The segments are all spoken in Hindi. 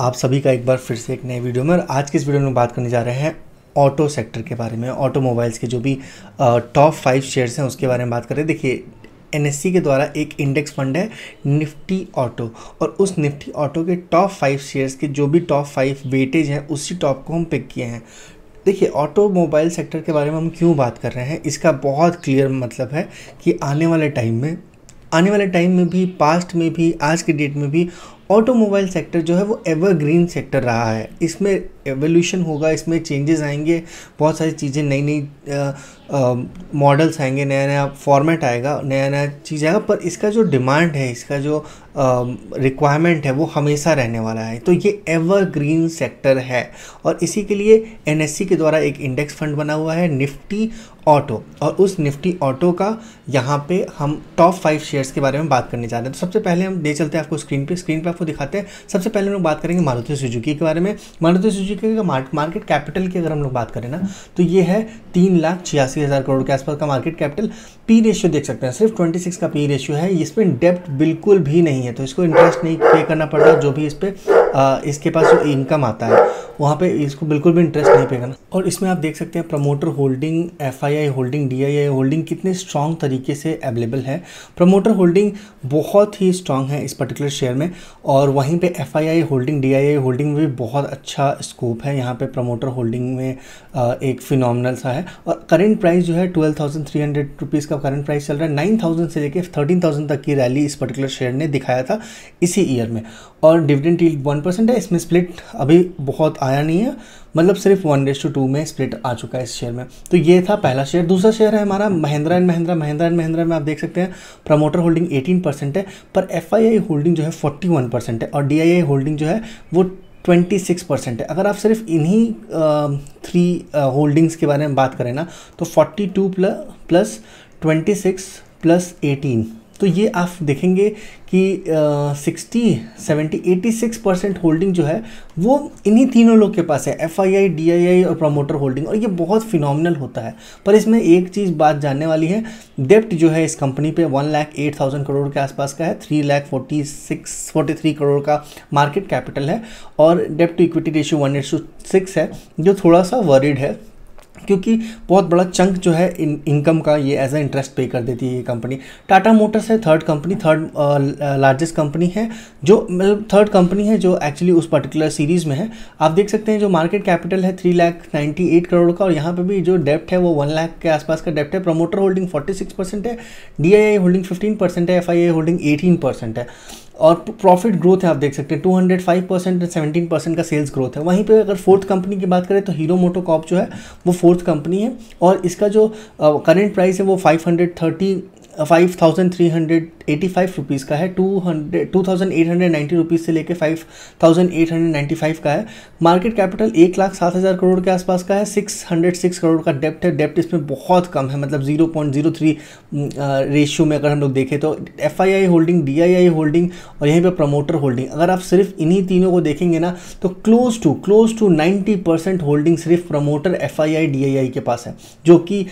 आप सभी का एक बार फिर से एक नए वीडियो में और आज के इस वीडियो में बात करने जा रहे हैं ऑटो सेक्टर के बारे में ऑटोमोबाइल्स के जो भी टॉप फाइव शेयर्स हैं उसके बारे में बात करें देखिए एन के द्वारा एक इंडेक्स फंड है निफ्टी ऑटो और उस निफ्टी ऑटो के टॉप फाइव शेयर्स के जो भी टॉप फाइव वेटेज हैं उसी टॉप को हम पिक किए हैं देखिए ऑटोमोबाइल सेक्टर के बारे में हम क्यों बात कर रहे हैं इसका बहुत क्लियर मतलब है कि आने वाले टाइम में आने वाले टाइम में भी पास्ट में भी आज के डेट में भी ऑटोमोबाइल सेक्टर जो है वो एवरग्रीन सेक्टर रहा है इसमें एवोल्यूशन होगा इसमें चेंजेस आएंगे बहुत सारी चीज़ें नई नई मॉडल्स आएंगे नया नया फॉर्मेट आएगा नया नया चीज़ आएगा पर इसका जो डिमांड है इसका जो रिक्वायरमेंट है वो हमेशा रहने वाला है तो ये एवरग्रीन सेक्टर है और इसी के लिए एन के द्वारा एक इंडेक्स फंड बना हुआ है निफ्टी ऑटो और उस निफ्टी ऑटो का यहाँ पे हम टॉप फाइव शेयर्स के बारे में बात करने जा रहे हैं तो सबसे पहले हम दे चलते हैं आपको स्क्रीन पे स्क्रीन पे आपको आपको दिखाते हैं सबसे पहले हम लोग बात करेंगे मारुति सुजुकी के बारे में मारुति सुजुकी का मार्केट कैपिटल की अगर हम लोग बात करें ना तो ये है तीन लाख छियासी हज़ार करोड़ के आसपास का मार्केट कैपिटल पी रेशियो देख सकते हैं सिर्फ ट्वेंटी का पी रेशियो है इसमें डेप्ट बिल्कुल भी नहीं है तो इसको इंटरेस्ट नहीं पे करना पड़ रहा जो भी इस पर इसके पास जो इनकम आता है वहाँ पे इसको बिल्कुल भी इंटरेस्ट नहीं पे करना और इसमें आप देख सकते हैं promoter holding F holding D holding कितने स्ट्रॉन्ग तरीके से अवेलेबल है प्रमोटर होल्डिंग बहुत ही स्ट्रांग है इस पर्टिकुलर शेयर में और वहीं पे एफ होल्डिंग डी होल्डिंग में भी बहुत अच्छा स्कोप है यहाँ पे प्रमोटर होल्डिंग में एक फिनोमिनल सा है और करंट प्राइस जो है twelve thousand three hundred rupees का करंट प्राइस चल रहा है नाइन थाउजेंड से लेकर थर्टीन थाउजेंड तक की रैली इस पर्टिकुलर शेयर ने दिखाया था इसी ईयर में और डिविडेंड डील वन परसेंट है इसमें स्प्लिट अभी बहुत आया नहीं है मतलब सिर्फ वन डेज टू टू में स्प्लिट आ चुका है इस शेयर में तो ये था पहला शेयर दूसरा शेयर है हमारा महिंद्रा एंड महिंद्रा महिंद्रा एंड महिंद्रा में आप देख सकते हैं प्रमोटर होल्डिंग 18 परसेंट है पर एफ होल्डिंग जो है 41 परसेंट है और डी होल्डिंग जो है वो 26 परसेंट है अगर आप सिर्फ इन्हीं थ्री होल्डिंग्स के बारे में बात करें ना तो forty plus plus 26 plus eighteen तो ये आप देखेंगे कि sixty seventy eighty six percent holding जो है वो इन्हीं तीनों लोग के पास है F I I D I आई और प्रमोटर होल्डिंग और ये बहुत फिनोमिनल होता है पर इसमें एक चीज़ बात जानने वाली है डेप्ट जो है इस कंपनी पे one lakh eight thousand crore के आसपास का है three lakh forty six forty three crore का मार्केट कैपिटल है और डेप्ट to equity ratio one eight six है जो थोड़ा सा वरिड है क्योंकि बहुत बड़ा चंक जो है इन इनकम का ये एज अ इंटरेस्ट पे कर देती है ये कंपनी टाटा मोटर्स है third company third largest company है जो मतलब थर्ड कंपनी है जो एक्चुअली उस पर्टिकुलर सीरीज़ में है आप देख सकते हैं जो मार्केट कैपिटल है three lakh ninety eight crore का और यहाँ पर भी जो डेप्ट है वो वन लाख के आसपास का डेप्ट है promoter holding forty six percent है डी होल्डिंग फिफ्टीन परसेंट है एफ होल्डिंग एटीन परसेंट है और प्रॉफिट ग्रोथ है आप देख सकते हैं 205 परसेंट सेवेंटीन परसेंट का सेल्स ग्रोथ है वहीं पे अगर फोर्थ कंपनी की बात करें तो हीरो मोटो कॉप जो है वो फोर्थ कंपनी है और इसका जो करंट प्राइस है वो 530 five thousand three hundred eighty five rupees का है two hundred two thousand eight hundred rupees से लेके five thousand eight hundred ninety five का है मार्केट कैपिटल एक लाख सात हज़ार करोड़ के आसपास का है सिक्स हंड्रेड सिक्स करोड़ का डेप्ट है डेप्ट इसमें बहुत कम है मतलब zero point zero three ratio में अगर हम लोग देखें तो F I I holding D I I holding और यहीं पर प्रमोटर होल्डिंग अगर आप सिर्फ इन्हीं तीनों को देखेंगे ना तो close to close to ninety percent holding सिर्फ promoter F I I D I I के पास है जो कि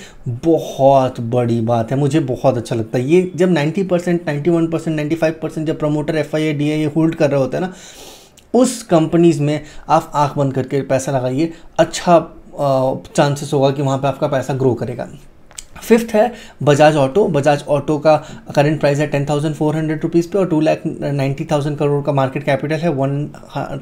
बहुत बड़ी बात है मुझे बहुत अच्छा अच्छा लगता है ये जब 90 percent ninety one percent ninety five percent जब promoter F I D I hold कर रहे होते हैं ना उस कंपनीज़ में आप आँख बंद करके पैसा लगाइए अच्छा चांसेस होगा कि वहाँ पे आपका पैसा ग्रो करेगा फिफ्थ है बजाज ऑटो बजाज ऑटो का करंट प्राइस है ten thousand four hundred rupees पे और two lakh ninety thousand crore का मार्केट कैपिटल है one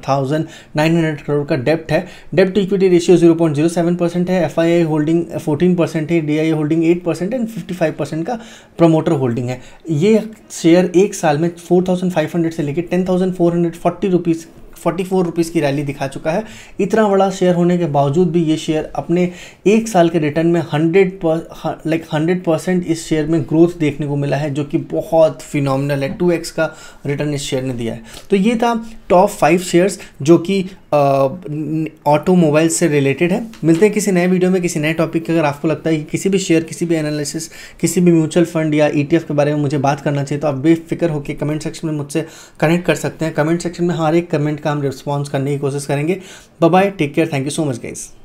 thousand nine hundred crore का डेप्ट है डेप्ट to equity ratio zero point zero seven percent है F I I holding fourteen percent है D I holding eight percent and fifty five percent का प्रमोटर होल्डिंग है ये शेयर एक साल में फोर थाउजेंड फाइव हंड्रेड से लेकर ten thousand four hundred forty rupees forty four rupees की रैली दिखा चुका है इतना बड़ा शेयर होने के बावजूद भी ये शेयर अपने एक साल के रिटर्न में हंड्रेड लाइक हंड्रेड परसेंट इस शेयर में ग्रोथ देखने को मिला है जो कि बहुत फिनॉमिनल है टू एक्स का रिटर्न इस शेयर ने दिया है तो ये था टॉप फाइव शेयर्स जो कि ऑटोमोबाइल से रिलेटेड है मिलते हैं किसी नए वीडियो में किसी नए टॉपिक के अगर आपको लगता है कि किसी भी शेयर किसी भी एनालिसिस किसी भी म्यूचुअल फंड या ईटीएफ e के बारे में मुझे बात करना चाहिए तो आप बेफिक्र होकर कमेंट सेक्शन में मुझसे कनेक्ट कर सकते हैं कमेंट सेक्शन में हर एक कमेंट का हम रिस्पॉन्स करने की कोशिश करेंगे bye take care thank you so much guys